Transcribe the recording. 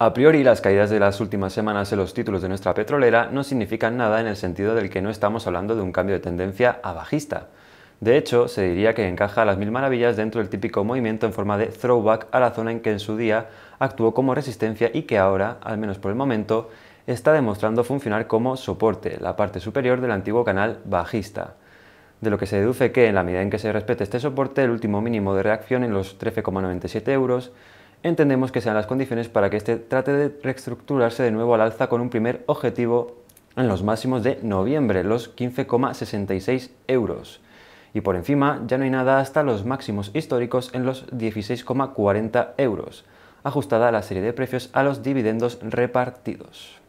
A priori, las caídas de las últimas semanas en los títulos de nuestra petrolera no significan nada en el sentido del que no estamos hablando de un cambio de tendencia a bajista. De hecho, se diría que encaja a las mil maravillas dentro del típico movimiento en forma de throwback a la zona en que en su día actuó como resistencia y que ahora, al menos por el momento, está demostrando funcionar como soporte, la parte superior del antiguo canal bajista. De lo que se deduce que, en la medida en que se respete este soporte, el último mínimo de reacción en los 13,97 euros entendemos que sean las condiciones para que este trate de reestructurarse de nuevo al alza con un primer objetivo en los máximos de noviembre, los 15,66 euros. Y por encima ya no hay nada hasta los máximos históricos en los 16,40 euros, ajustada a la serie de precios a los dividendos repartidos.